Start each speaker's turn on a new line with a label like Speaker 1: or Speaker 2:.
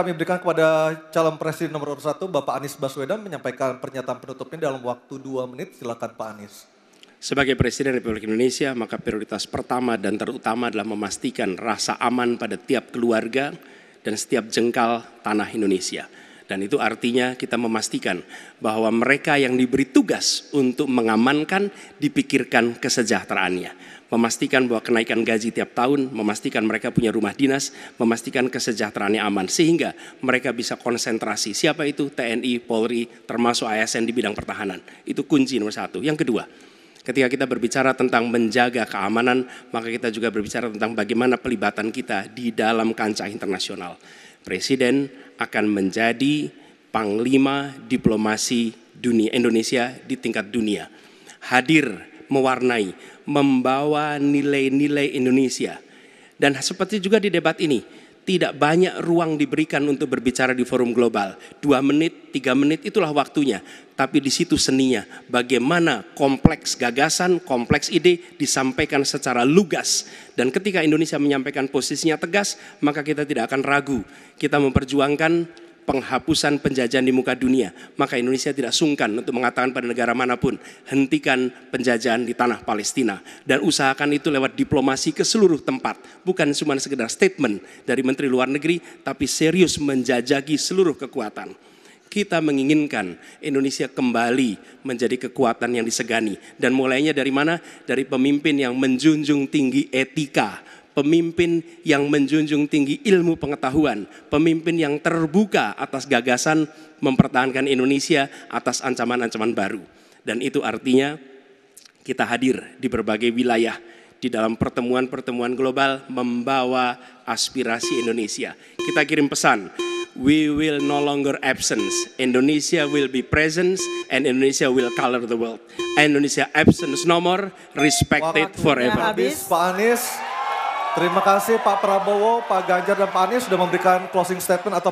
Speaker 1: kami berikan kepada calon presiden nomor urut satu, Bapak Anies Baswedan menyampaikan pernyataan penutupnya dalam waktu dua menit. Silakan Pak Anies. Sebagai Presiden Republik Indonesia, maka prioritas pertama dan terutama adalah memastikan rasa aman pada tiap keluarga dan setiap jengkal tanah Indonesia. Dan itu artinya kita memastikan bahwa mereka yang diberi tugas untuk mengamankan dipikirkan kesejahteraannya. Memastikan bahwa kenaikan gaji tiap tahun, memastikan mereka punya rumah dinas, memastikan kesejahteraannya aman. Sehingga mereka bisa konsentrasi. Siapa itu? TNI, Polri, termasuk ASN di bidang pertahanan. Itu kunci nomor satu. Yang kedua, Ketika kita berbicara tentang menjaga keamanan, maka kita juga berbicara tentang bagaimana pelibatan kita di dalam kancah internasional. Presiden, akan menjadi panglima diplomasi dunia Indonesia di tingkat dunia. Hadir mewarnai, membawa nilai-nilai Indonesia. Dan seperti juga di debat ini, tidak banyak ruang diberikan untuk berbicara di forum global. Dua menit, tiga menit itulah waktunya. Tapi di situ seninya, bagaimana kompleks gagasan, kompleks ide disampaikan secara lugas. Dan ketika Indonesia menyampaikan posisinya tegas, maka kita tidak akan ragu. Kita memperjuangkan penghapusan penjajahan di muka dunia, maka Indonesia tidak sungkan untuk mengatakan pada negara manapun, hentikan penjajahan di tanah Palestina. Dan usahakan itu lewat diplomasi ke seluruh tempat, bukan cuma sekedar statement dari Menteri Luar Negeri, tapi serius menjajagi seluruh kekuatan. Kita menginginkan Indonesia kembali menjadi kekuatan yang disegani. Dan mulainya dari mana? Dari pemimpin yang menjunjung tinggi etika, pemimpin yang menjunjung tinggi ilmu pengetahuan, pemimpin yang terbuka atas gagasan mempertahankan Indonesia atas ancaman-ancaman baru. Dan itu artinya kita hadir di berbagai wilayah di dalam pertemuan-pertemuan global membawa aspirasi Indonesia. Kita kirim pesan, we will no longer absence. Indonesia will be presence and Indonesia will color the world. Indonesia absence no more, respected forever. Habis. Pak Anies, Terima kasih Pak Prabowo, Pak Ganjar, dan Pak Anies sudah memberikan closing statement atau